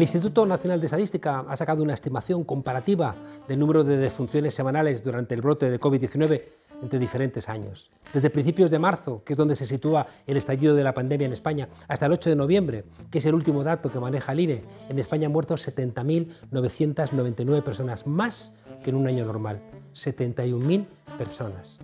El Instituto Nacional de Estadística ha sacado una estimación comparativa del número de defunciones semanales durante el brote de COVID-19 entre diferentes años. Desde principios de marzo, que es donde se sitúa el estallido de la pandemia en España, hasta el 8 de noviembre, que es el último dato que maneja el INE, en España han muerto 70.999 personas, más que en un año normal, 71.000 personas.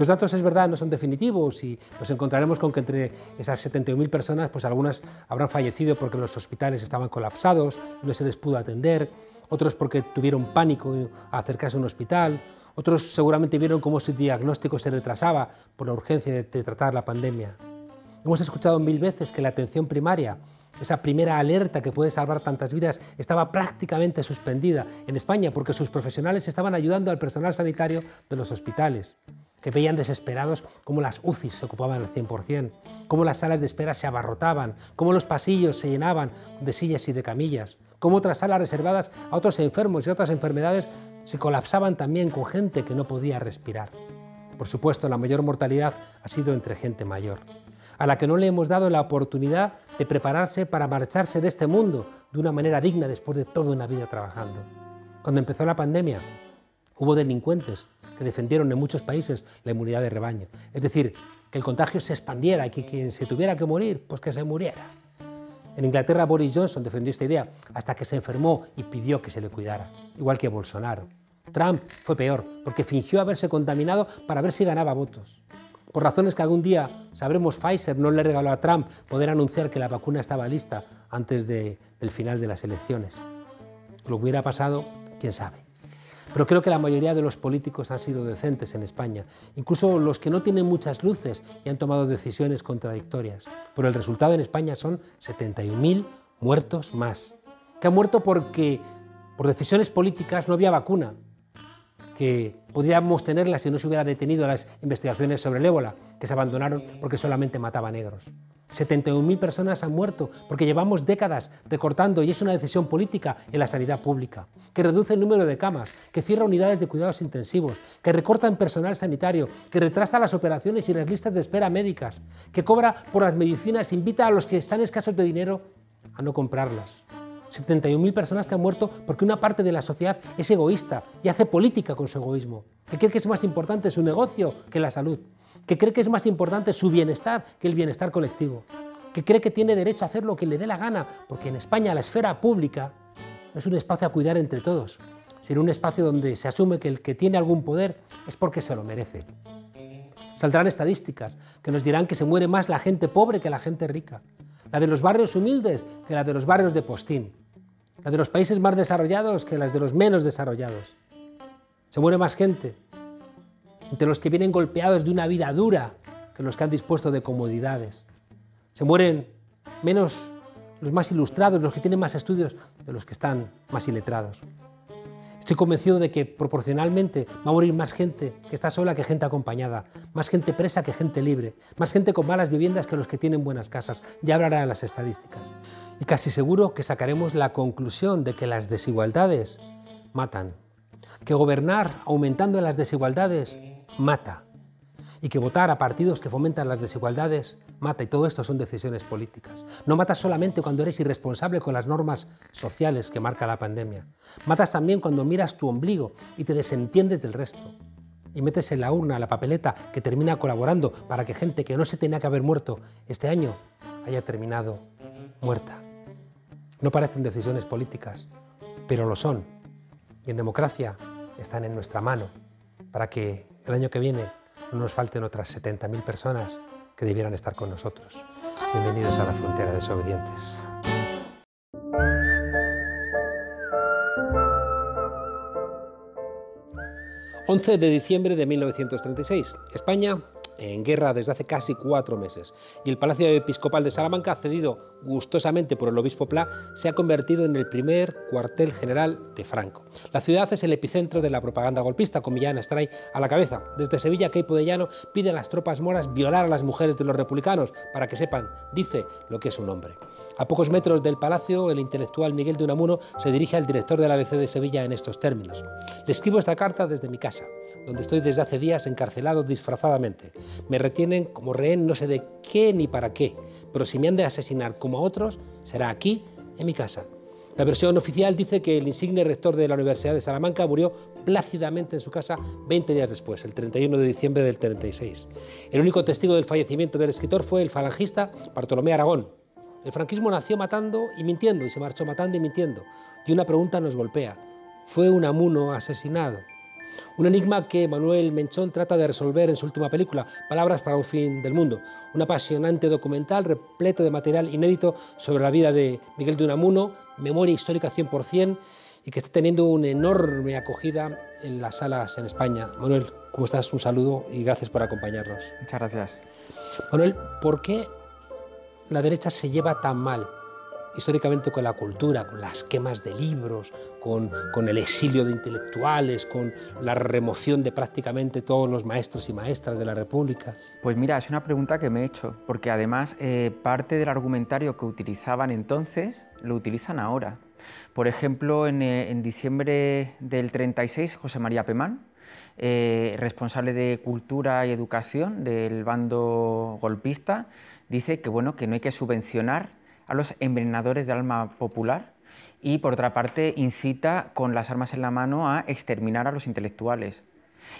Los datos, es verdad, no son definitivos y nos encontraremos con que entre esas 71.000 personas, pues algunas habrán fallecido porque los hospitales estaban colapsados, no se les pudo atender, otros porque tuvieron pánico a acercarse a un hospital, otros seguramente vieron cómo su diagnóstico se retrasaba por la urgencia de tratar la pandemia. Hemos escuchado mil veces que la atención primaria, esa primera alerta que puede salvar tantas vidas, estaba prácticamente suspendida en España porque sus profesionales estaban ayudando al personal sanitario de los hospitales que veían desesperados cómo las UCI se ocupaban al 100%, cómo las salas de espera se abarrotaban, cómo los pasillos se llenaban de sillas y de camillas, cómo otras salas reservadas a otros enfermos y otras enfermedades se colapsaban también con gente que no podía respirar. Por supuesto, la mayor mortalidad ha sido entre gente mayor, a la que no le hemos dado la oportunidad de prepararse para marcharse de este mundo de una manera digna después de toda una vida trabajando. Cuando empezó la pandemia, Hubo delincuentes que defendieron en muchos países la inmunidad de rebaño. Es decir, que el contagio se expandiera y que quien se tuviera que morir, pues que se muriera. En Inglaterra Boris Johnson defendió esta idea hasta que se enfermó y pidió que se le cuidara, igual que Bolsonaro. Trump fue peor, porque fingió haberse contaminado para ver si ganaba votos. Por razones que algún día sabremos, Pfizer no le regaló a Trump poder anunciar que la vacuna estaba lista antes del final de las elecciones. Lo hubiera pasado, quién sabe. Pero creo que la mayoría de los políticos han sido decentes en España, incluso los que no tienen muchas luces y han tomado decisiones contradictorias. Pero el resultado en España son 71.000 muertos más, que han muerto porque por decisiones políticas no había vacuna, que podríamos tenerla si no se hubiera detenido las investigaciones sobre el ébola, que se abandonaron porque solamente mataba negros. 71.000 personas han muerto porque llevamos décadas recortando y es una decisión política en la sanidad pública, que reduce el número de camas, que cierra unidades de cuidados intensivos, que recorta en personal sanitario, que retrasa las operaciones y las listas de espera médicas, que cobra por las medicinas, e invita a los que están escasos de dinero a no comprarlas. 71.000 personas que han muerto porque una parte de la sociedad es egoísta y hace política con su egoísmo, que cree que es más importante su negocio que la salud, que cree que es más importante su bienestar que el bienestar colectivo, que cree que tiene derecho a hacer lo que le dé la gana, porque en España la esfera pública no es un espacio a cuidar entre todos, sino un espacio donde se asume que el que tiene algún poder es porque se lo merece. Saldrán estadísticas que nos dirán que se muere más la gente pobre que la gente rica, la de los barrios humildes que la de los barrios de postín, la de los países más desarrollados que las de los menos desarrollados. Se muere más gente entre los que vienen golpeados de una vida dura que los que han dispuesto de comodidades. Se mueren menos los más ilustrados, los que tienen más estudios, de los que están más iletrados. Estoy convencido de que proporcionalmente va a morir más gente que está sola que gente acompañada, más gente presa que gente libre, más gente con malas viviendas que los que tienen buenas casas. Ya hablará de las estadísticas y casi seguro que sacaremos la conclusión de que las desigualdades matan, que gobernar aumentando las desigualdades mata y que votar a partidos que fomentan las desigualdades mata. Y todo esto son decisiones políticas. No matas solamente cuando eres irresponsable con las normas sociales que marca la pandemia. Matas también cuando miras tu ombligo y te desentiendes del resto. Y metes en la urna la papeleta que termina colaborando para que gente que no se tenía que haber muerto este año haya terminado muerta. No parecen decisiones políticas, pero lo son. Y en democracia están en nuestra mano para que el año que viene no nos falten otras 70.000 personas que debieran estar con nosotros. Bienvenidos a la frontera desobedientes. ...11 de diciembre de 1936... ...España en guerra desde hace casi cuatro meses y el Palacio Episcopal de Salamanca, cedido gustosamente por el obispo Pla, se ha convertido en el primer cuartel general de Franco. La ciudad es el epicentro de la propaganda golpista, con Millán Estray a la cabeza. Desde Sevilla, Keipo de Llano pide a las tropas moras violar a las mujeres de los republicanos para que sepan, dice, lo que es un hombre. A pocos metros del palacio, el intelectual Miguel de Unamuno se dirige al director de la ABC de Sevilla en estos términos. Le escribo esta carta desde mi casa, donde estoy desde hace días encarcelado disfrazadamente. Me retienen como rehén no sé de qué ni para qué, pero si me han de asesinar como a otros, será aquí, en mi casa. La versión oficial dice que el insigne rector de la Universidad de Salamanca murió plácidamente en su casa 20 días después, el 31 de diciembre del 36. El único testigo del fallecimiento del escritor fue el falangista Bartolomé Aragón, el franquismo nació matando y mintiendo y se marchó matando y mintiendo. Y una pregunta nos golpea. ¿Fue un amuno asesinado? Un enigma que Manuel Menchón trata de resolver en su última película, Palabras para un fin del mundo, un apasionante documental repleto de material inédito sobre la vida de Miguel de Unamuno, memoria histórica 100% y que está teniendo una enorme acogida en las salas en España. Manuel, ¿cómo estás? Un saludo y gracias por acompañarnos. Muchas gracias. Manuel, ¿por qué la derecha se lleva tan mal históricamente con la cultura, con las quemas de libros, con, el exilio de intelectuales, con la remoción de prácticamente todos los maestros y maestras de la República? Pues mira, es una pregunta que me he hecho, porque además eh, parte del argumentario que utilizaban entonces lo utilizan ahora. Por ejemplo, en, eh, diciembre del 36, José María Pemán, eh, responsable de cultura y educación del bando golpista, dice que, bueno, que no hay que subvencionar a los envenenadores de alma popular y, por otra parte, incita con las armas en la mano a exterminar a los intelectuales.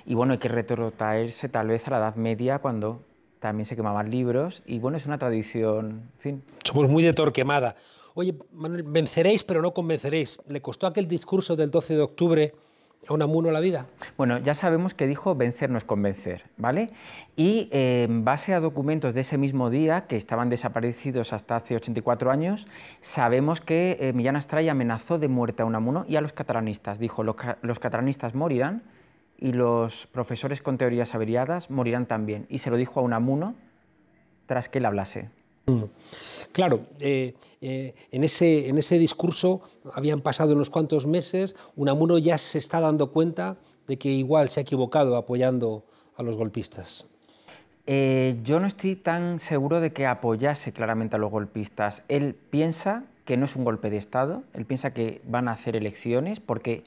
Y bueno, hay que retrotraerse tal vez a la Edad Media cuando también se quemaban libros y bueno, es una tradición, fin. Somos muy de Torquemada. Oye, venceréis pero no convenceréis. Le costó aquel discurso del 12 de octubre a Unamuno la vida? Bueno, ya sabemos que dijo vencer no es convencer, ¿vale? Y en base a documentos de ese mismo día, que estaban desaparecidos hasta hace 84 años, sabemos que eh, Millán Astray amenazó de muerte a Unamuno y a los catalanistas. Dijo, los, los catalanistas morirán y los profesores con teorías averiadas morirán también. Y se lo dijo a Unamuno tras que él hablase. Mm. Claro, eh, eh, en, ese, en ese discurso habían pasado unos cuantos meses, Unamuno ya se está dando cuenta de que igual se ha equivocado apoyando a los golpistas. Eh, yo no estoy tan seguro de que apoyase claramente a los golpistas. Él piensa que no es un golpe de Estado, él piensa que van a hacer elecciones porque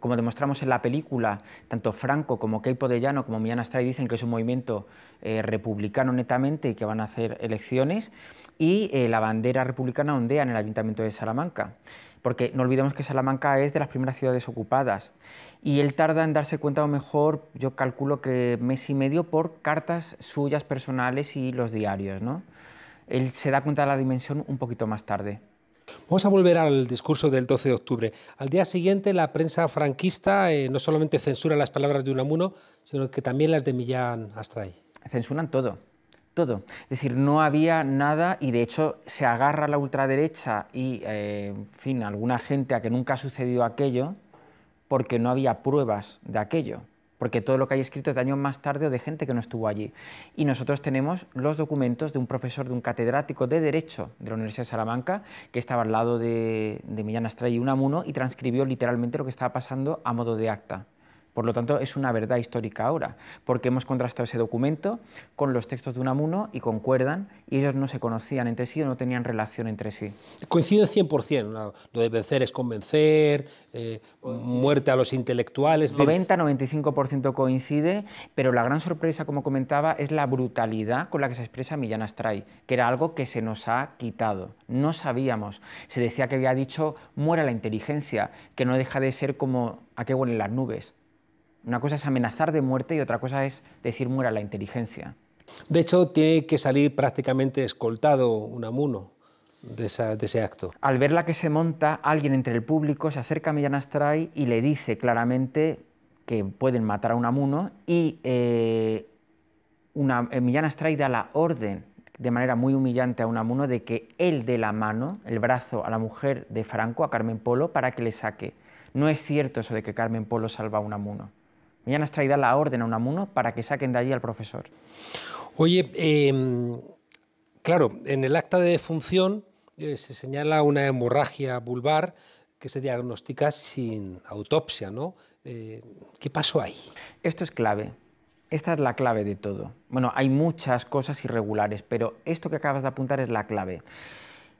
como demostramos en la película, tanto Franco como Keipo de Llano como Miana Stray dicen que es un movimiento eh, republicano netamente y que van a hacer elecciones, y eh, la bandera republicana ondea en el Ayuntamiento de Salamanca. Porque no olvidemos que Salamanca es de las primeras ciudades ocupadas. Y él tarda en darse cuenta, o mejor, yo calculo que mes y medio, por cartas suyas personales y los diarios. ¿no? Él se da cuenta de la dimensión un poquito más tarde. Vamos a volver al discurso del 12 de octubre. Al día siguiente, la prensa franquista eh, no solamente censura las palabras de Unamuno, sino que también las de Millán Astray. Censuran todo, todo. Es decir, no había nada y de hecho se agarra la ultraderecha y, eh, en fin, alguna gente a que nunca ha sucedido aquello porque no había pruebas de aquello porque todo lo que hay escrito es de años más tarde o de gente que no estuvo allí. Y nosotros tenemos los documentos de un profesor, de un catedrático de Derecho de la Universidad de Salamanca, que estaba al lado de, Millán Astray y Unamuno y transcribió literalmente lo que estaba pasando a modo de acta. Por lo tanto, es una verdad histórica ahora, porque hemos contrastado ese documento con los textos de Unamuno y concuerdan, y ellos no se conocían entre sí o no tenían relación entre sí. Coincide 100%, lo de vencer es convencer, eh, muerte a los intelectuales. 90-95% coincide, pero la gran sorpresa, como comentaba, es la brutalidad con la que se expresa Millán Astray, que era algo que se nos ha quitado. No sabíamos. Se decía que había dicho muera la inteligencia, que no deja de ser como a qué huelen las nubes. Una cosa es amenazar de muerte y otra cosa es decir muera la inteligencia. De hecho, tiene que salir prácticamente escoltado Unamuno de, de ese acto. Al verla que se monta, alguien entre el público se acerca a Millán Astray y le dice claramente que pueden matar a un amuno y eh, una, eh, Millán Astray da la orden de manera muy humillante a Unamuno de que él dé la mano, el brazo a la mujer de Franco, a Carmen Polo, para que le saque. No es cierto eso de que Carmen Polo salva a amuno. Mañana has traído la orden a amuno para que saquen de allí al profesor. Oye, em, claro, en el acta de defunción eh, se señala una hemorragia vulvar que se diagnostica sin autopsia, ¿no? Eh, ¿Qué pasó ahí? Esto es clave. Esta es la clave de todo. Bueno, hay muchas cosas irregulares, pero esto que acabas de apuntar es la clave.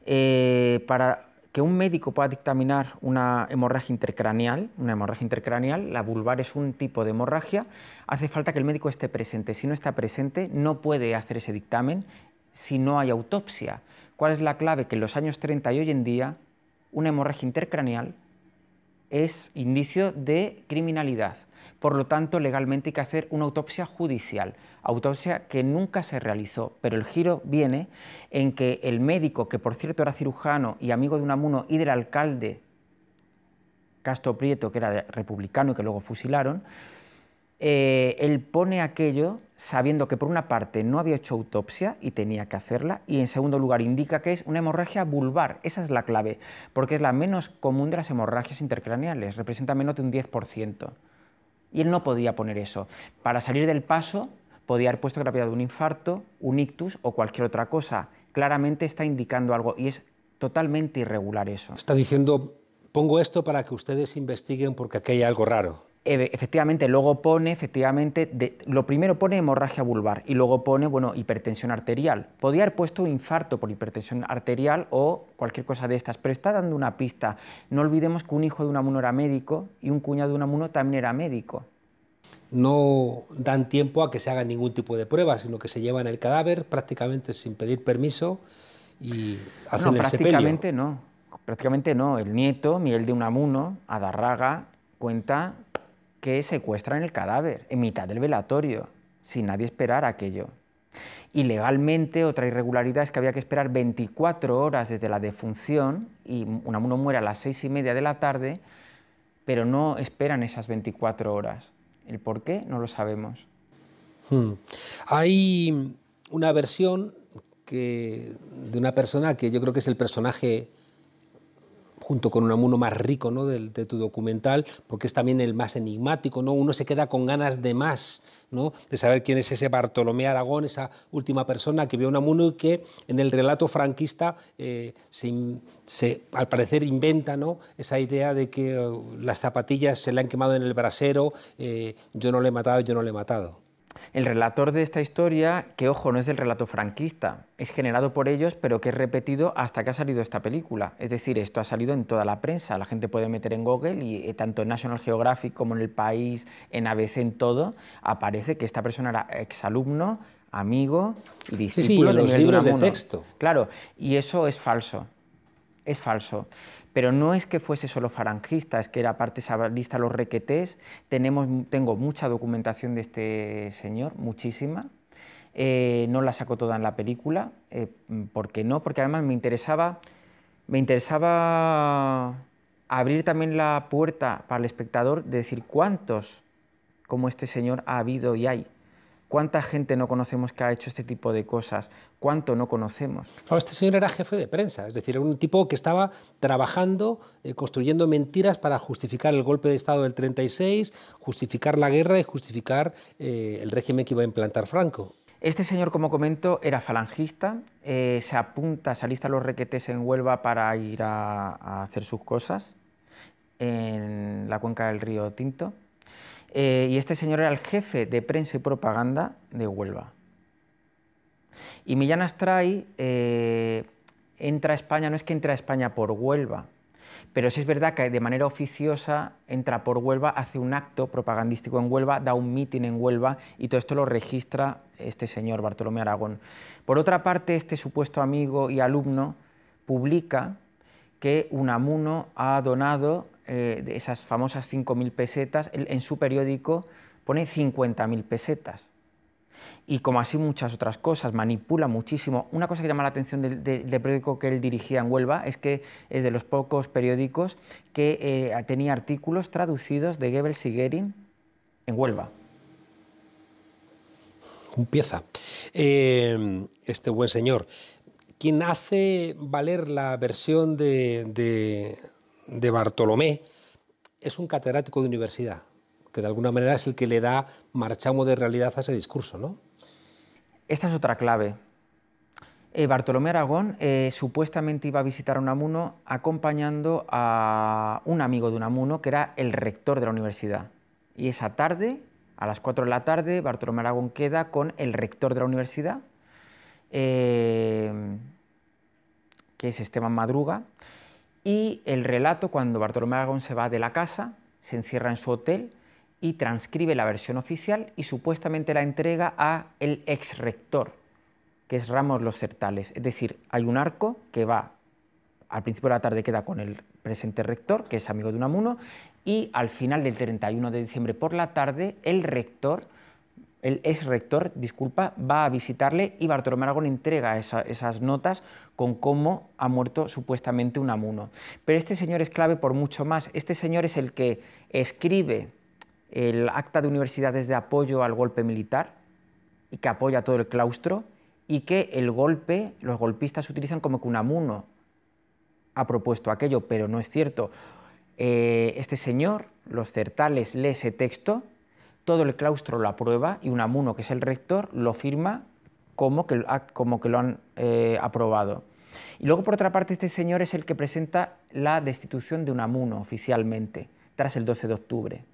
Eh, para que un médico pueda dictaminar una hemorragia intercraneal, una hemorragia intercraneal, la vulvar es un tipo de hemorragia, hace falta que el médico esté presente. Si no está presente, no puede hacer ese dictamen si no hay autopsia. ¿Cuál es la clave? Que en los años 30 y hoy en día, una hemorragia intercraneal es indicio de criminalidad. Por lo tanto, legalmente hay que hacer una autopsia judicial, autopsia que nunca se realizó, pero el giro viene en que el médico, que por cierto era cirujano y amigo de amuno, y del alcalde Castro Prieto, que era republicano y que luego fusilaron, eh, él pone aquello sabiendo que por una parte no había hecho autopsia y tenía que hacerla, y en segundo lugar indica que es una hemorragia vulvar, esa es la clave, porque es la menos común de las hemorragias intercraneales, representa menos de un 10%. Y él no podía poner eso. Para salir del paso, podía haber puesto que había dado un infarto, un ictus o cualquier otra cosa. Claramente está indicando algo y es totalmente irregular eso. Está diciendo, pongo esto para que ustedes investiguen porque aquí hay algo raro efectivamente, luego pone, efectivamente, de, lo primero pone hemorragia vulvar y luego pone, bueno, hipertensión arterial. Podría haber puesto infarto por hipertensión arterial o cualquier cosa de estas, pero está dando una pista. No olvidemos que un hijo de amuno era médico y un cuñado de amuno también era médico. No dan tiempo a que se haga ningún tipo de prueba, sino que se llevan el cadáver prácticamente sin pedir permiso y hacen el el prácticamente no. Prácticamente no. El nieto, Miguel de Unamuno, Adarraga, cuenta que secuestran el cadáver en mitad del velatorio, sin nadie esperar aquello. Y legalmente, otra irregularidad es que había que esperar 24 horas desde la defunción y uno muere a las seis y media de la tarde, pero no esperan esas 24 horas. El por qué no lo sabemos. Hmm. Hay una versión que, de una persona que yo creo que es el personaje junto con un Amuno más rico ¿no? de, tu documental, porque es también el más enigmático, ¿no? uno se queda con ganas de más, ¿no? de saber quién es ese Bartolomé Aragón, esa última persona que vio a Amuno y que en el relato franquista eh, se, al parecer inventa ¿no? esa idea de que eh, las zapatillas se le han quemado en el brasero, eh, yo no le he matado, yo no le he matado. El relator de esta historia, que ojo, no es del relato franquista, es generado por ellos, pero que es repetido hasta que ha salido esta película. Es decir, esto ha salido en toda la prensa, la gente puede meter en Google y eh, tanto en National Geographic como en El País, en ABC, en todo, aparece que esta persona era exalumno, amigo y discípulo de los libros de texto. Claro, y eso es falso. Es falso pero no es que fuese solo farangista, es que era parte sabalista los requetés, tenemos, tengo mucha documentación de este señor, muchísima, eh, no la saco toda en la película, eh, ¿por qué no? Porque además me interesaba, me interesaba abrir también la puerta para el espectador de decir cuántos como este señor ha habido y hay. ¿Cuánta gente no conocemos que ha hecho este tipo de cosas? ¿Cuánto no conocemos? este señor era jefe de prensa, es decir, un tipo que estaba trabajando, eh, construyendo mentiras para justificar el golpe de Estado del 36, justificar la guerra y justificar eh, el régimen que iba a implantar Franco. Este señor, como comento, era falangista, eh, se apunta, se alista a los requetes en Huelva para ir a hacer sus cosas en la cuenca del río Tinto eh, y este señor era el jefe de prensa y propaganda de Huelva. Y Millán Astray eh, entra a España, no es que entra a España por Huelva, pero sí es verdad que de manera oficiosa entra por Huelva, hace un acto propagandístico en Huelva, da un mitin en Huelva y todo esto lo registra este señor Bartolomé Aragón. Por otra parte, este supuesto amigo y alumno publica que Unamuno ha donado eh, de esas famosas 5.000 pesetas, en su periódico pone 50.000 pesetas. Y como así muchas otras cosas, manipula muchísimo. Una cosa que llama la atención del, periódico que él dirigía en Huelva es que es de los pocos periódicos que eh, tenía artículos traducidos de gebel y en Huelva. Empieza. Em, este buen señor, quien hace valer la versión de de Bartolomé es un catedrático de universidad, que de alguna manera es el que le da marchamo de realidad a ese discurso, ¿no? Esta es otra clave. Eh, Bartolomé Aragón eh, supuestamente iba a visitar a Unamuno acompañando a un amigo de Unamuno que era el rector de la universidad. Y esa tarde, a las 4 de la tarde, Bartolomé Aragón queda con el rector de la universidad, eh, que es Esteban Madruga, y el relato, cuando Bartolomé Aragón se va de la casa, se encierra en su hotel y transcribe la versión oficial y supuestamente la entrega a el ex rector, que es Ramos Los Certales. Es decir, hay un arco que va, al principio de la tarde queda con el presente rector, que es amigo de Unamuno, y al final del 31 de diciembre por la tarde, el rector el ex rector, disculpa, va a visitarle y Bartolomé Aragón entrega esas notas con cómo ha muerto supuestamente un amuno. Pero este señor es clave por mucho más. Este señor es el que escribe el acta de universidades de apoyo al golpe militar y que apoya todo el claustro y que el golpe, los golpistas utilizan como que amuno ha propuesto aquello, pero no es cierto. Eh, este señor, los certales, lee ese texto todo el claustro lo aprueba y Unamuno, que es el rector, lo firma como que, ah, como que lo han eh, aprobado. Y luego, por otra parte, este señor es el que presenta la destitución de Unamuno oficialmente, tras el 12 de octubre.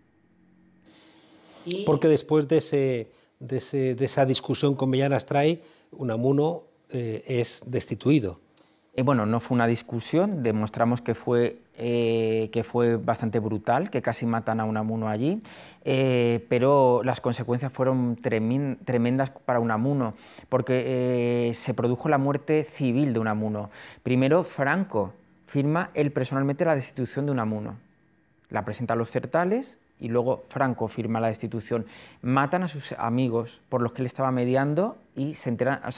Porque después de, ese, de, esa discusión con Millán Astray, Unamuno eh, es destituido. Eh, bueno, no fue una discusión, demostramos que fue, eh, que fue bastante brutal, que casi matan a Unamuno allí, eh, pero las consecuencias fueron tremendas para Unamuno, porque se produjo la muerte civil de Unamuno. Primero, Franco firma él personalmente la destitución de Unamuno, la presenta a los certales y luego Franco firma la destitución. Matan a sus amigos por los que él estaba mediando y se enteran, o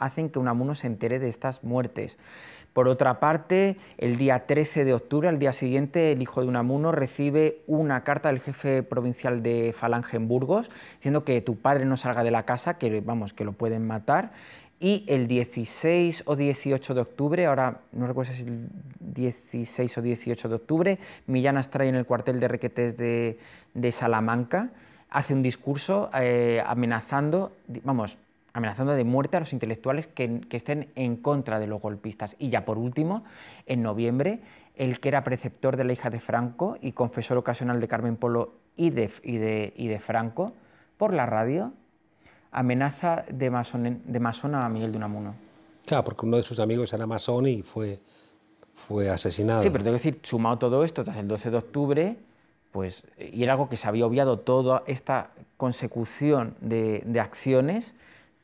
hacen que Unamuno se entere de estas muertes. Por otra parte, el día 13 de octubre, al día siguiente, el hijo de Unamuno recibe una carta del jefe provincial de Falange en Burgos, diciendo que tu padre no salga de la casa, que vamos, que lo pueden matar. Y el 16 o 18 de octubre, ahora no recuerdo si es el 16 o 18 de octubre, Millán Astray en el cuartel de requetes de, Salamanca hace un discurso eh, amenazando, vamos, amenazando de muerte a los intelectuales que, estén en contra de los golpistas. Y ya por último, en noviembre, el que era preceptor de la hija de Franco y confesor ocasional de Carmen Polo y de, y de, y de Franco, por la radio, amenaza de masón, de a Miguel de Unamuno. Claro, porque uno de sus amigos era masón y fue, fue asesinado. Sí, pero tengo que decir, sumado todo esto, tras el 12 de octubre, pues, y era algo que se había obviado toda esta consecución de, de acciones,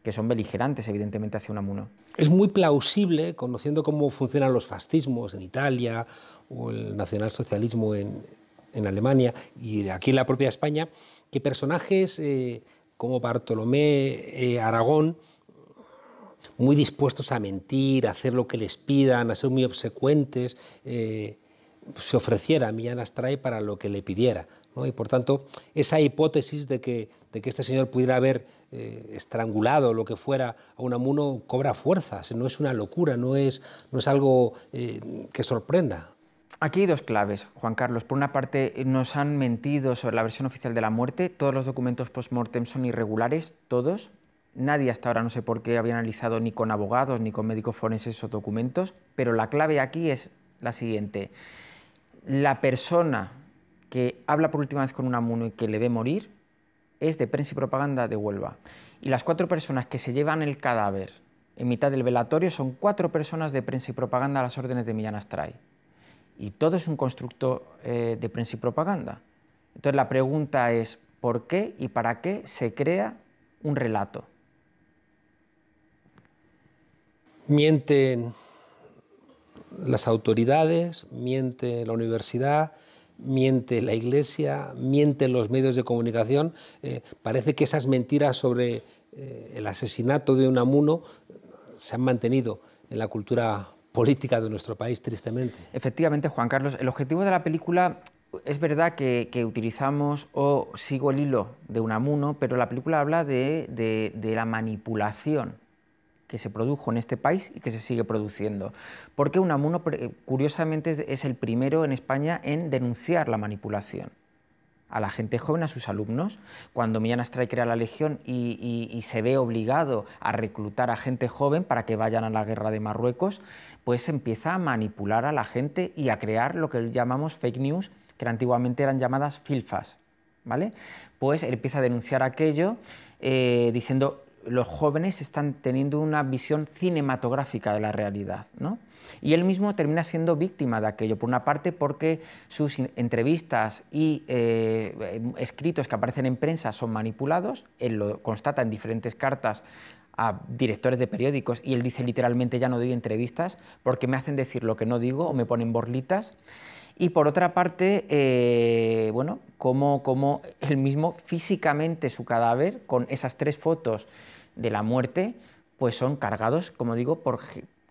que son beligerantes, evidentemente, hacia Unamuno. Es muy plausible, conociendo cómo funcionan los fascismos en Italia o el nacionalsocialismo en, en Alemania y aquí en la propia España, que personajes eh, como Bartolomé eh, Aragón, muy dispuestos a mentir, a hacer lo que les pidan, a ser muy obsecuentes, eh, se ofreciera a Millán Astray para lo que le pidiera. Y por tanto, esa hipótesis de que, de que este señor pudiera haber eh, estrangulado lo que fuera a un amuno, cobra fuerzas, no es una locura, no es, no es algo eh, que sorprenda. Aquí hay dos claves, Juan Carlos. Por una parte, eh, nos han mentido sobre la versión oficial de la muerte. Todos los documentos post-mortem son irregulares, todos. Nadie hasta ahora no sé por qué había analizado ni con abogados ni con médicos forenses esos documentos, pero la clave aquí es la siguiente. La persona que habla por última vez con un amuno y que le ve morir es de prensa y propaganda de Huelva. Y las cuatro personas que se llevan el cadáver en mitad del velatorio son cuatro personas de prensa y propaganda a las órdenes de Millán Astray. Y todo es un constructo eh, de prensa y propaganda. Entonces la pregunta es, ¿por qué y para qué se crea un relato? Mienten las autoridades, miente la universidad, miente la Iglesia, miente los medios de comunicación. Eh, parece que esas mentiras sobre eh, el asesinato de Unamuno se han mantenido en la cultura política de nuestro país, tristemente. Efectivamente, Juan Carlos, el objetivo de la película es verdad que, utilizamos o sigo el hilo de Unamuno, pero la película habla de la manipulación que se produjo en este país y que se sigue produciendo. Porque Unamuno, curiosamente, es el primero en España en denunciar la manipulación a la gente joven, a sus alumnos. Cuando Millán Astray crea la Legión y, se ve obligado a reclutar a gente joven para que vayan a la guerra de Marruecos, pues empieza a manipular a la gente y a crear lo que llamamos fake news, que antiguamente eran llamadas filfas. ¿vale? Pues empieza a denunciar aquello eh, diciendo los jóvenes están teniendo una visión cinematográfica de la realidad. Y él mismo termina siendo víctima de aquello, por una parte porque sus entrevistas y eh, escritos que aparecen en prensa son manipulados, él lo constata en diferentes cartas a directores de periódicos y él dice literalmente ya no doy entrevistas porque me hacen decir lo que no digo o me ponen borlitas. Y por otra parte, eh, bueno, como, como él mismo físicamente su cadáver, con esas tres fotos de la muerte, pues son cargados, como digo, por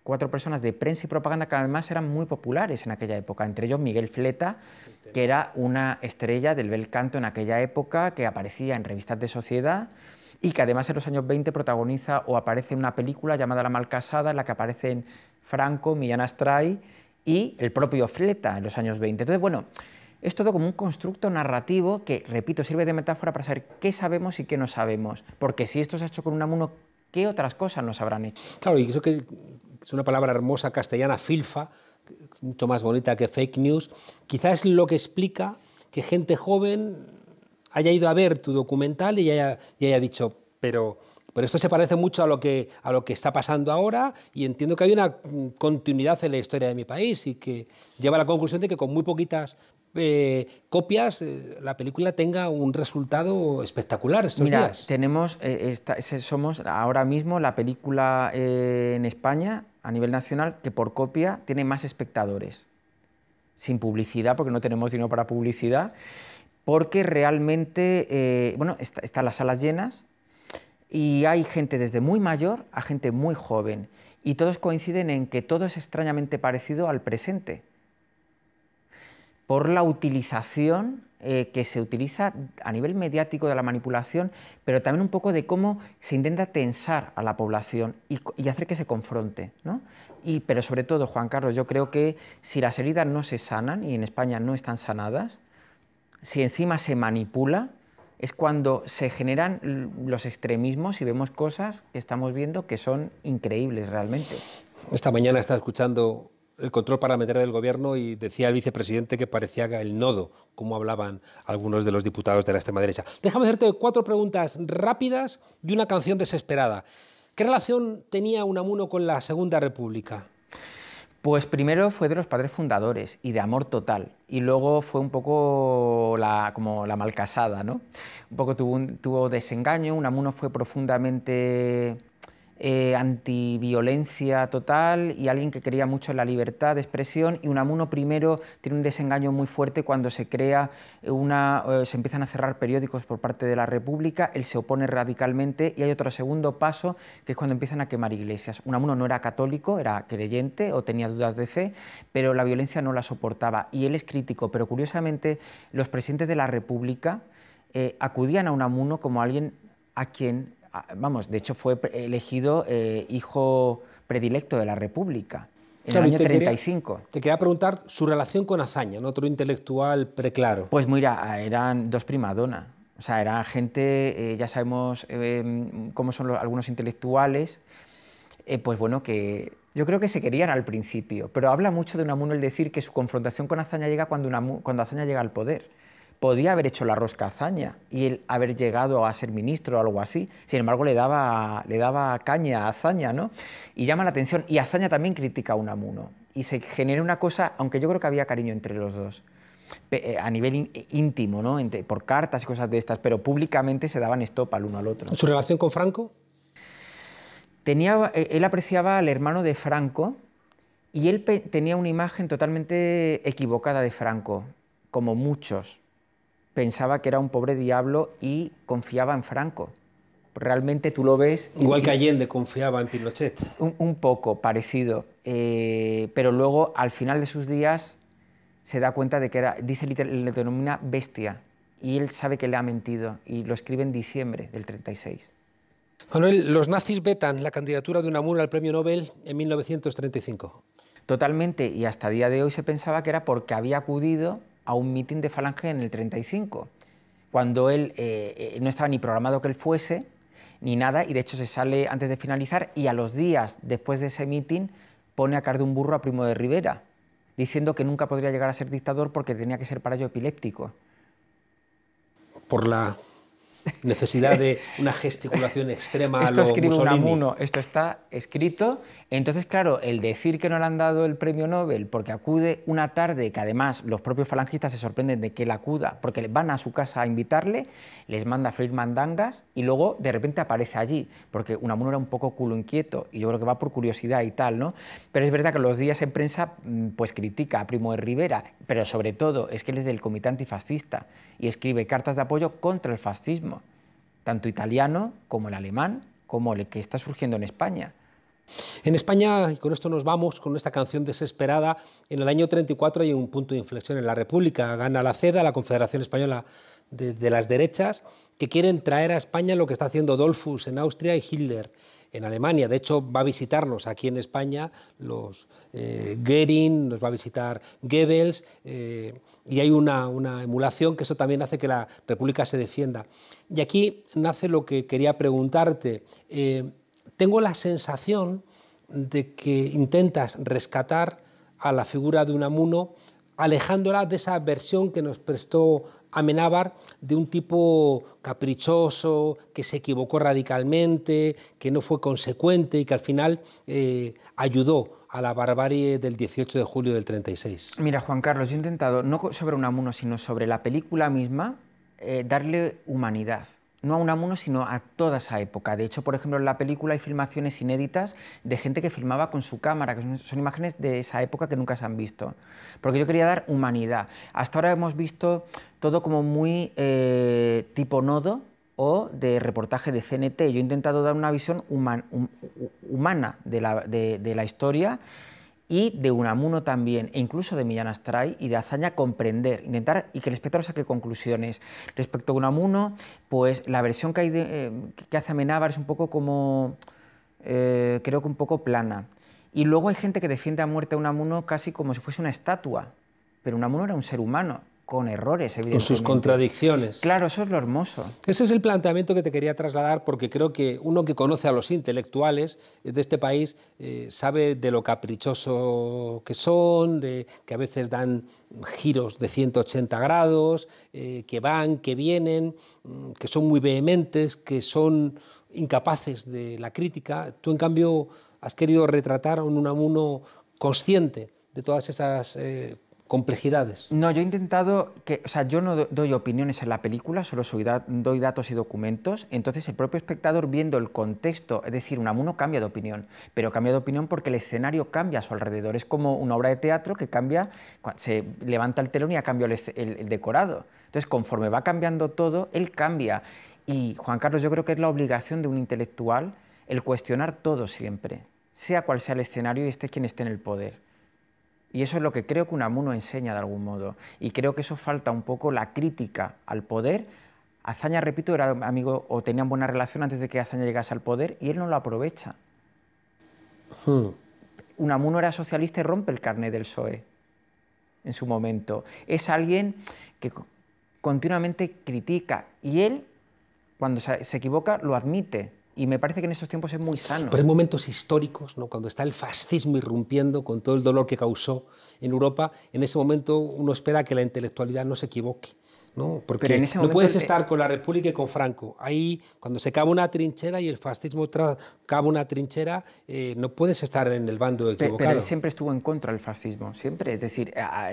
cuatro personas de prensa y propaganda que además eran muy populares en aquella época, entre ellos Miguel Fleta, que era una estrella del bel canto en aquella época, que aparecía en revistas de sociedad y que además en los años 20 protagoniza o aparece en una película llamada La Malcasada, en la que aparecen Franco, Millán Astray y el propio Fleta en los años 20. Entonces, bueno, es todo como un constructo narrativo que, repito, sirve de metáfora para saber qué sabemos y qué no sabemos. Porque si esto se ha hecho con un amuno, ¿qué otras cosas nos habrán hecho? Claro, y eso que es una palabra hermosa castellana, filfa, mucho más bonita que fake news, quizás es lo que explica que gente joven haya ido a ver tu documental y haya, haya dicho, pero pero esto se parece mucho a lo, que, a lo que está pasando ahora y entiendo que hay una continuidad en la historia de mi país y que lleva a la conclusión de que con muy poquitas eh, copias, eh, la película tenga un resultado espectacular estos Tenemos, eh, somos ahora mismo la película en España, a nivel nacional, que por copia tiene más espectadores. Sin publicidad, porque no tenemos dinero para publicidad, porque realmente, bueno, están las salas llenas y hay gente desde muy mayor a gente muy joven. Y todos coinciden en que todo es extrañamente parecido al presente por la utilización eh, que se utiliza a nivel mediático de la manipulación, pero también un poco de cómo se intenta tensar a la población y, hacer que se confronte. Y, pero sobre todo, Juan Carlos, yo creo que si las heridas no se sanan, y en España no están sanadas, si encima se manipula, es cuando se generan los extremismos y vemos cosas que estamos viendo que son increíbles realmente. Esta mañana está escuchando el control parlamentario del gobierno y decía el vicepresidente que parecía el nodo, como hablaban algunos de los diputados de la extrema derecha. Déjame hacerte cuatro preguntas rápidas y una canción desesperada. ¿Qué relación tenía Unamuno con la Segunda República? Pues primero fue de los padres fundadores y de amor total, y luego fue un poco como la malcasada, ¿no? Un poco tuvo, un, tuvo desengaño, Unamuno fue profundamente eh, antiviolencia total y alguien que creía mucho en la libertad de expresión y Unamuno primero tiene un desengaño muy fuerte cuando se crea una eh, se empiezan a cerrar periódicos por parte de la República, él se opone radicalmente y hay otro segundo paso que es cuando empiezan a quemar iglesias. Unamuno no era católico, era creyente o tenía dudas de fe, pero la violencia no la soportaba y él es crítico, pero curiosamente los presidentes de la República eh, acudían a Unamuno como alguien a quien vamos, de hecho fue elegido eh, hijo predilecto de la República en el año 35. te quería preguntar su relación con Azaña, otro intelectual preclaro. Pues mira, eran dos primadonas. O sea, eran gente, eh, ya sabemos eh, cómo son algunos intelectuales, pues bueno, que yo creo que se querían al principio, pero habla mucho de Unamuno el decir que su confrontación con Azaña llega cuando, una, cuando Azaña llega al poder podía haber hecho la rosca hazaña y él haber llegado a ser ministro o algo así. Sin embargo, le daba, le daba caña a Azaña, ¿no? Y llama la atención. Y Azaña también critica a Unamuno. Y se genera una cosa, aunque yo creo que había cariño entre los dos eh, a nivel íntimo, ¿no? por cartas y cosas de estas, pero públicamente se daban estopa al uno al otro. ¿Su relación con Franco? Tenía, eh, él apreciaba al hermano de Franco y él tenía una imagen totalmente equivocada de Franco, como muchos pensaba que era un pobre diablo y confiaba en Franco. Realmente tú lo ves... Igual que Allende confiaba en Pinochet. Un, poco parecido, eh, pero luego al final de sus días se da cuenta de que era, dice, le denomina bestia y él sabe que le ha mentido y lo escribe en diciembre del 36. Manuel, los nazis vetan la candidatura de una Unamuno al Premio Nobel en 1935. Totalmente, y hasta día de hoy se pensaba que era porque había acudido a un mitin de Falange en el 35, cuando él eh, eh, no estaba ni programado que él fuese, ni nada, y de hecho se sale antes de finalizar y a los días después de ese mitin pone a cargo de un burro a Primo de Rivera, diciendo que nunca podría llegar a ser dictador porque tenía que ser para ello epiléptico. Por la necesidad de una gesticulación extrema esto a lo esto está escrito. Entonces, claro, el decir que no le han dado el premio Nobel porque acude una tarde, que además los propios falangistas se sorprenden de que él acuda, porque van a su casa a invitarle, les manda a freír mandangas y luego de repente aparece allí, porque Unamuno era un poco culo inquieto y yo creo que va por curiosidad y tal, ¿no? Pero es verdad que los días en prensa mm, pues critica a Primo de Rivera, pero sobre todo es que él es del comité antifascista y escribe cartas de apoyo contra el fascismo, tanto italiano como el alemán, como el que está surgiendo en España. En España, y con esto nos vamos, con esta canción desesperada, en el año 34 hay un punto de inflexión en la República. Gana la CEDA, la Confederación Española de, las Derechas, que quieren traer a España lo que está haciendo Dolfus en Austria y Hitler en Alemania. De hecho, va a visitarnos aquí en España los eh, Goering, nos va a visitar Goebbels, eh, y hay una, una, emulación que eso también hace que la República se defienda. Y aquí nace lo que quería preguntarte. Eh, tengo la sensación de que intentas rescatar a la figura de Unamuno, alejándola de esa versión que nos prestó Amenábar de un tipo caprichoso, que se equivocó radicalmente, que no fue consecuente y que al final eh, ayudó a la barbarie del 18 de julio del 36. Mira, Juan Carlos, yo he intentado, no sobre Unamuno, sino sobre la película misma, eh, darle humanidad no a mono, sino a toda esa época. De hecho, por ejemplo, en la película hay filmaciones inéditas de gente que filmaba con su cámara, que son, imágenes de esa época que nunca se han visto. Porque yo quería dar humanidad. Hasta ahora hemos visto todo como muy eh, tipo nodo, o de reportaje de CNT. Yo he intentado dar una visión humana de la, de la historia y de Unamuno también, e incluso de Millán Astray y de hazaña comprender, intentar y que el espectador saque conclusiones. Respecto a Unamuno, pues la versión que, hay eh, que hace Amenábar es un poco como, eh, creo que un poco plana. Y luego hay gente que defiende a muerte a Unamuno casi como si fuese una estatua, pero Unamuno era un ser humano, con errores, evidentemente. Con sus contradicciones. Claro, eso es lo hermoso. Ese es el planteamiento que te quería trasladar porque creo que uno que conoce a los intelectuales de este país eh, sabe de lo caprichoso que son, de que a veces dan giros de 180 grados, eh, que van, que vienen, mm, que son muy vehementes, que son incapaces de la crítica. Tú, en cambio, has querido retratar a un uno consciente de todas esas eh, complejidades. No, yo he intentado que, o sea, yo no doy opiniones en la película, solo soy doy datos y documentos, entonces el propio espectador viendo el contexto, es decir, un amuno cambia de opinión, pero cambia de opinión porque el escenario cambia a su alrededor, es como una obra de teatro que cambia, se levanta el telón y ha cambiado el, el decorado. Entonces, conforme va cambiando todo, él cambia. Y Juan Carlos, yo creo que es la obligación de un intelectual el cuestionar todo siempre, sea cual sea el escenario y esté quien esté en el poder. Y eso es lo que creo que Unamuno enseña de algún modo. Y creo que eso falta un poco la crítica al poder. Azaña, repito, era amigo o tenían buena relación antes de que Azaña llegase al poder y él no lo aprovecha. Hmm. Unamuno era socialista y rompe el carnet del PSOE en su momento. Es alguien que continuamente critica y él, cuando se equivoca, lo admite y me parece que en estos tiempos es muy sano. Pero en momentos históricos, ¿no? cuando está el fascismo irrumpiendo con todo el dolor que causó en Europa, en ese momento uno espera que la intelectualidad no se equivoque. ¿no? Porque no puedes eh, estar con la República y con Franco. Ahí, cuando se cava una trinchera y el fascismo cava una trinchera, eh, no puedes estar en el bando equivocado. Pero, él siempre estuvo en contra del fascismo, siempre. Es decir,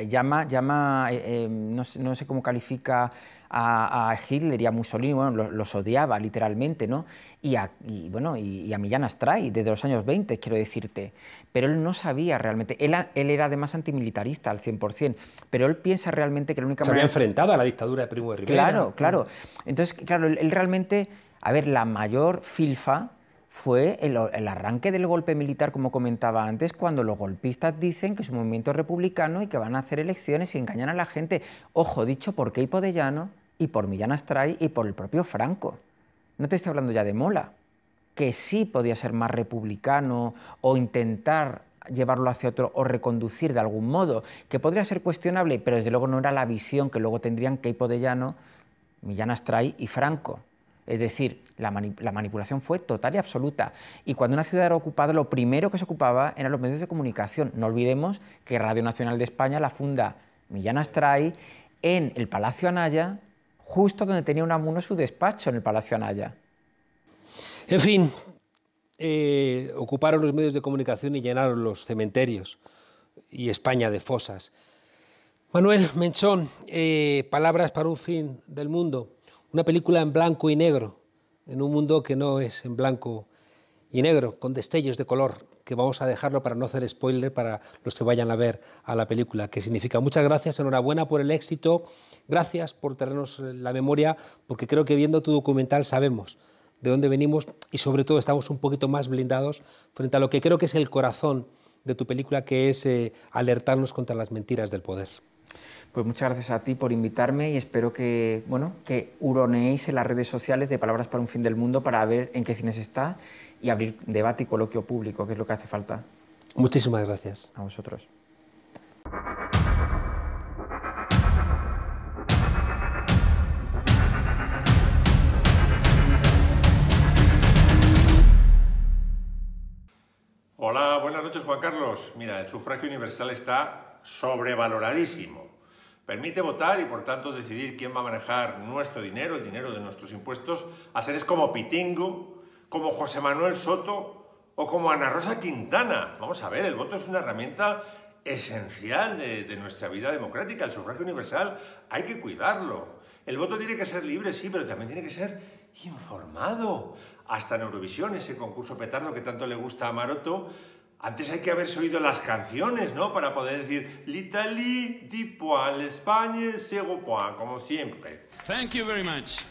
llama, llama eh, no, sé, no sé cómo califica a, a Hitler y a Mussolini, bueno, los, odiaba literalmente, ¿no? Y a, bueno, y, a Millán Astray desde los años 20, quiero decirte. Pero él no sabía realmente, él, él era además antimilitarista al 100%, pero él piensa realmente que la única Se había enfrentado a la dictadura de Primo de Rivera. Claro, mm. claro. Entonces, claro, él, realmente, a ver, la mayor filfa fue el, arranque del golpe militar, como comentaba antes, cuando los golpistas dicen que es un movimiento republicano y que van a hacer elecciones y engañan a la gente. Ojo, dicho por Keipo de y por Millán Astray y por el propio Franco. No te estoy hablando ya de Mola, que sí podía ser más republicano o intentar llevarlo hacia otro o reconducir de algún modo, que podría ser cuestionable, pero desde luego no era la visión que luego tendrían Keipo de Llano, Millán Astray y Franco. Es decir, la, la, manipulación fue total y absoluta. Y cuando una ciudad era ocupada, lo primero que se ocupaba eran los medios de comunicación. No olvidemos que Radio Nacional de España la funda Millán Astray en el Palacio Anaya, justo donde tenía amuno su despacho en el Palacio Anaya. En fin, eh, ocuparon los medios de comunicación y llenaron los cementerios y España de fosas. Manuel Menchón, eh, Palabras para un fin del mundo, una película en blanco y negro, en un mundo que no es en blanco y negro, con destellos de color que vamos a dejarlo para no hacer spoiler para los que vayan a ver a la película, que significa muchas gracias, enhorabuena por el éxito, gracias por tenernos eh, la memoria, porque creo que viendo tu documental sabemos de dónde venimos y sobre todo estamos un poquito más blindados frente a lo que creo que es el corazón de tu película, que es eh, alertarnos contra las mentiras del poder. Pues muchas gracias a ti por invitarme y espero que, bueno, que huroneéis en las redes sociales de Palabras para un Fin del Mundo para ver en qué cines está y abrir debate y coloquio público, que es lo que hace falta. Muchísimas gracias. A vosotros. Hola, buenas noches Juan Carlos. Mira, el sufragio universal está sobrevaloradísimo. Permite votar y por tanto decidir quién va a manejar nuestro dinero, el dinero de nuestros impuestos, a seres como Pitingo, como José Manuel Soto o como Ana Rosa Quintana. Vamos a ver, el voto es una herramienta esencial de, nuestra vida democrática. El sufragio universal hay que cuidarlo. El voto tiene que ser libre, sí, pero también tiene que ser informado. Hasta en Eurovisión, ese concurso petardo que tanto le gusta a Maroto, antes hay que haberse oído las canciones, ¿no? Para poder decir l'Italie, di al España, zero como siempre. Thank you very much.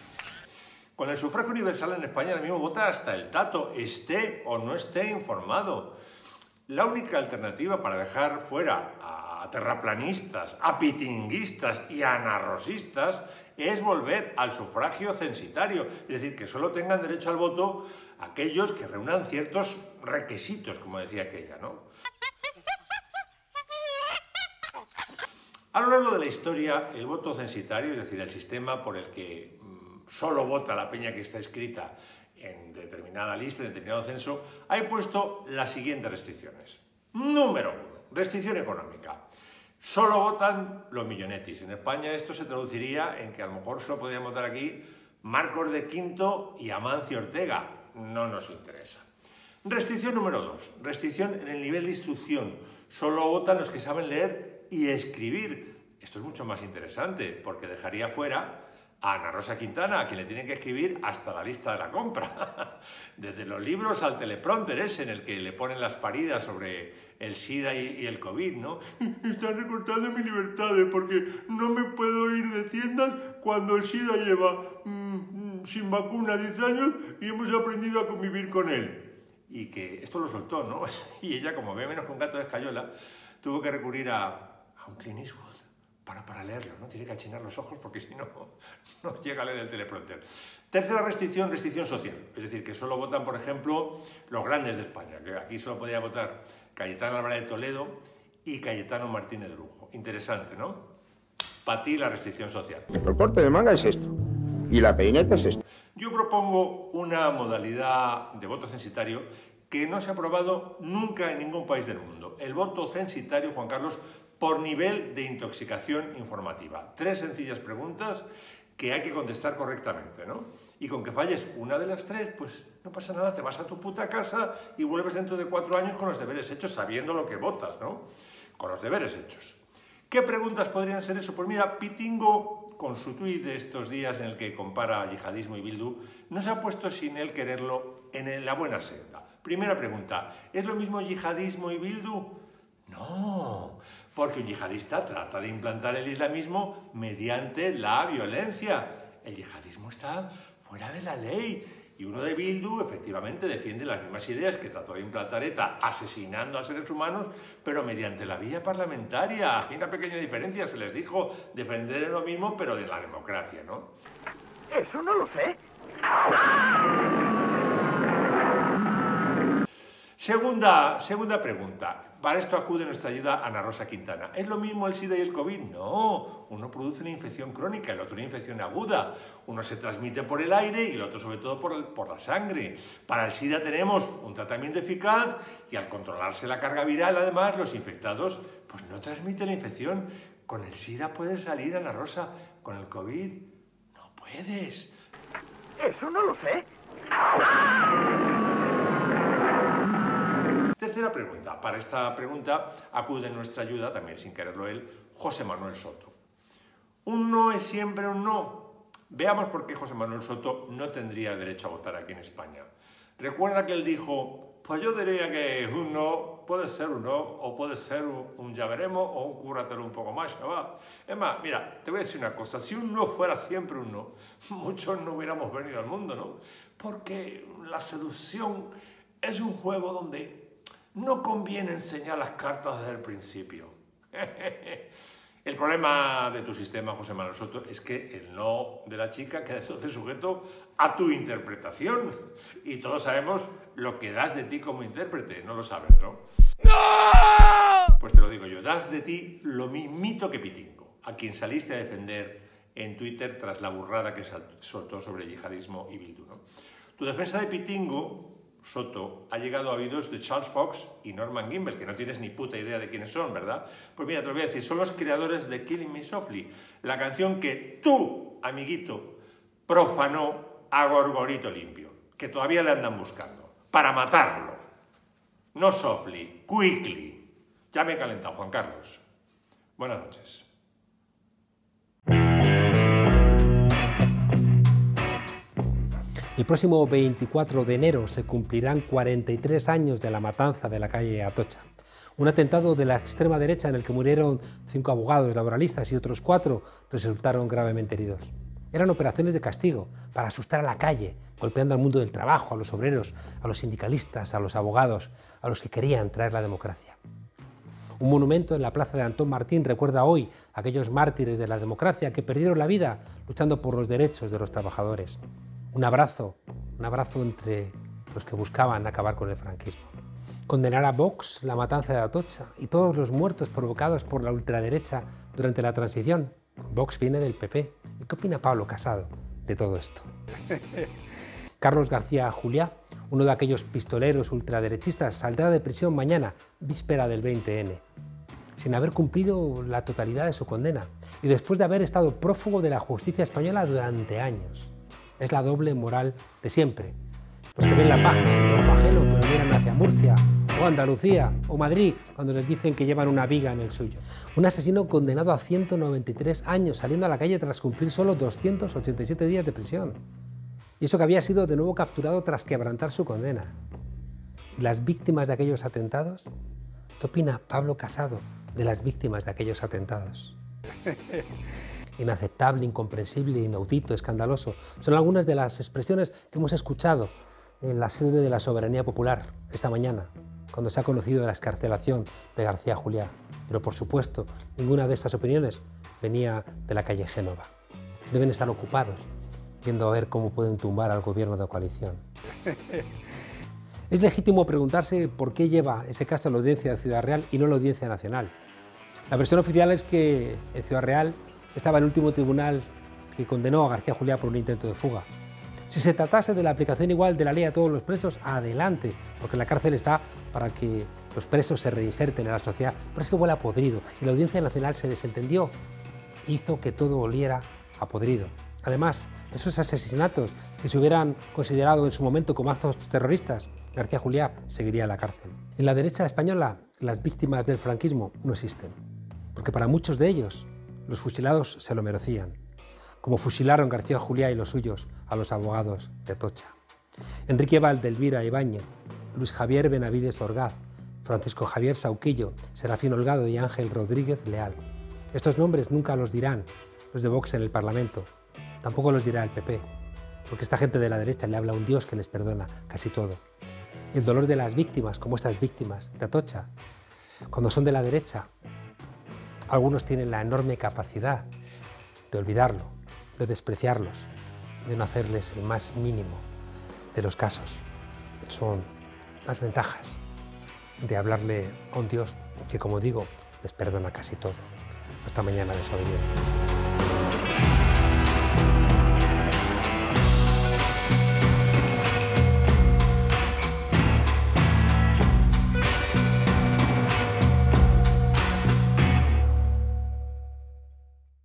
Con el sufragio universal en España la mismo vota hasta el tato, esté o no esté informado. La única alternativa para dejar fuera a terraplanistas, a pitinguistas y a anarrosistas es volver al sufragio censitario, es decir, que solo tengan derecho al voto aquellos que reúnan ciertos requisitos, como decía aquella, ¿no? A lo largo de la historia, el voto censitario, es decir, el sistema por el que solo vota la peña que está escrita en determinada lista, en determinado censo, hay puesto las siguientes restricciones. Número uno, restricción económica. Solo votan los millonetis. En España esto se traduciría en que a lo mejor solo podrían votar aquí Marcos de Quinto y Amancio Ortega. No nos interesa. Restricción número dos, Restricción en el nivel de instrucción. Solo votan los que saben leer y escribir. Esto es mucho más interesante porque dejaría fuera Ana Rosa Quintana, a quien le tienen que escribir hasta la lista de la compra. Desde los libros al teleprompter ese en el que le ponen las paridas sobre el SIDA y, el COVID, ¿no? Están recortando mis libertades ¿eh? porque no me puedo ir de tiendas cuando el SIDA lleva mm, mm, sin vacuna 10 años y hemos aprendido a convivir con él. Y que esto lo soltó, ¿no? Y ella, como ve menos que un gato de escayola, tuvo que recurrir a, un Clint para, para leerlo, ¿no? Tiene que achinar los ojos porque si no, no llega a leer el teleprompter. Tercera restricción, restricción social. Es decir, que solo votan, por ejemplo, los grandes de España, que aquí solo podía votar Cayetano Álvarez de Toledo y Cayetano Martínez de Lujo. Interesante, ¿no? Para ti la restricción social. El corte de manga es esto y la peineta es esto. Yo propongo una modalidad de voto censitario que no se ha aprobado nunca en ningún país del mundo. El voto censitario, Juan Carlos, por nivel de intoxicación informativa. Tres sencillas preguntas que hay que contestar correctamente, ¿no? Y con que falles una de las tres, pues no pasa nada, te vas a tu puta casa y vuelves dentro de cuatro años con los deberes hechos, sabiendo lo que votas, ¿no? Con los deberes hechos. ¿Qué preguntas podrían ser eso? Pues mira, Pitingo, con su tuit de estos días en el que compara yihadismo y Bildu, no se ha puesto sin él quererlo en la buena senda. Primera pregunta, ¿es lo mismo yihadismo y Bildu? No, porque un yihadista trata de implantar el islamismo mediante la violencia. El yihadismo está fuera de la ley. Y uno de Bildu efectivamente defiende las mismas ideas que trató de implantar ETA, asesinando a seres humanos, pero mediante la vía parlamentaria. Hay una pequeña diferencia, se les dijo defender lo mismo, pero de la democracia, ¿no? Eso no lo sé. Segunda, segunda pregunta. Para esto acude nuestra ayuda Ana Rosa Quintana. ¿Es lo mismo el SIDA y el COVID? No, uno produce una infección crónica, el otro una infección aguda. Uno se transmite por el aire y el otro sobre todo por, la sangre. Para el SIDA tenemos un tratamiento eficaz y al controlarse la carga viral, además, los infectados pues no transmiten la infección. Con el SIDA puedes salir, Ana Rosa. Con el COVID no puedes. Eso no lo sé pregunta. Para esta pregunta acude nuestra ayuda, también sin quererlo él, José Manuel Soto. Un no es siempre un no. Veamos por qué José Manuel Soto no tendría derecho a votar aquí en España. Recuerda que él dijo, pues yo diría que un no puede ser un no, o puede ser un, ya veremos, o un cúratelo un poco más, ¿va? Es más, mira, te voy a decir una cosa, si un no fuera siempre un no, muchos no hubiéramos venido al mundo, ¿no? Porque la seducción es un juego donde no conviene enseñar las cartas desde el principio. el problema de tu sistema, José Manuel Soto, es que el no de la chica queda entonces sujeto a tu interpretación. Y todos sabemos lo que das de ti como intérprete, no lo sabes, ¿no? Pues te lo digo yo, das de ti lo mismito que Pitingo, a quien saliste a defender en Twitter tras la burrada que soltó sobre yihadismo y Bildu, ¿no? Tu defensa de Pitingo Soto ha llegado a oídos de Charles Fox y Norman Gimbel, que no tienes ni puta idea de quiénes son, ¿verdad? Pues mira, te lo voy a decir, son los creadores de Killing Me Softly, la canción que tú, amiguito, profanó a Gorgorito Limpio, que todavía le andan buscando, para matarlo. No softly, quickly. Ya me he calentado, Juan Carlos. Buenas noches. El próximo 24 de enero se cumplirán 43 años de la matanza de la calle Atocha. Un atentado de la extrema derecha en el que murieron cinco abogados laboralistas y otros cuatro resultaron gravemente heridos. Eran operaciones de castigo para asustar a la calle, golpeando al mundo del trabajo, a los obreros, a los sindicalistas, a los abogados, a los que querían traer la democracia. Un monumento en la plaza de Antón Martín recuerda hoy a aquellos mártires de la democracia que perdieron la vida luchando por los derechos de los trabajadores un abrazo, un abrazo entre los que buscaban acabar con el franquismo. Condenar a Vox la matanza de Atocha y todos los muertos provocados por la ultraderecha durante la transición. Vox viene del PP. ¿Y qué opina Pablo Casado de todo esto? Carlos García Juliá, uno de aquellos pistoleros ultraderechistas, saldrá de prisión mañana, víspera del 20N, sin haber cumplido la totalidad de su condena y después de haber estado prófugo de la justicia española durante años. Es la doble moral de siempre. Los que ven la paja, los Gelo pero miran hacia Murcia, o Andalucía, o Madrid, cuando les dicen que llevan una viga en el suyo. Un asesino condenado a 193 años, saliendo a la calle tras cumplir solo 287 días de prisión. Y eso que había sido de nuevo capturado tras quebrantar su condena. ¿Y las víctimas de aquellos atentados? ¿Qué opina Pablo Casado de las víctimas de aquellos atentados? inaceptable, incomprensible, inaudito, escandaloso. Son algunas de las expresiones que hemos escuchado en la sede de la soberanía popular esta mañana, cuando se ha conocido la escarcelación de García Juliá. Pero por supuesto, ninguna de estas opiniones venía de la calle Génova. Deben estar ocupados viendo a ver cómo pueden tumbar al gobierno de coalición. es legítimo preguntarse por qué lleva ese caso a la audiencia de Ciudad Real y no a la audiencia nacional. La versión oficial es que en Ciudad Real estaba el último tribunal que condenó a García Juliá por un intento de fuga. Si se tratase de la aplicación igual de la ley a todos los presos, adelante, porque la cárcel está para que los presos se reinserten en la sociedad, pero es que huele a podrido y la Audiencia Nacional se desentendió, hizo que todo oliera a podrido. Además, esos asesinatos, si se hubieran considerado en su momento como actos terroristas, García Juliá seguiría en la cárcel. En la derecha española, las víctimas del franquismo no existen, porque para muchos de ellos los fusilados se lo merecían, como fusilaron García Juliá y los suyos a los abogados de Tocha. Enrique Valdelvira Elvira Ibáñez, Luis Javier Benavides Orgaz, Francisco Javier Sauquillo, Serafín Holgado y Ángel Rodríguez Leal. Estos nombres nunca los dirán los de Vox en el Parlamento, tampoco los dirá el PP, porque esta gente de la derecha le habla a un Dios que les perdona casi todo. el dolor de las víctimas, como estas víctimas de Atocha, cuando son de la derecha, algunos tienen la enorme capacidad de olvidarlo, de despreciarlos, de no hacerles el más mínimo de los casos. Son las ventajas de hablarle a un Dios que, como digo, les perdona casi todo. Hasta mañana, desobedientes.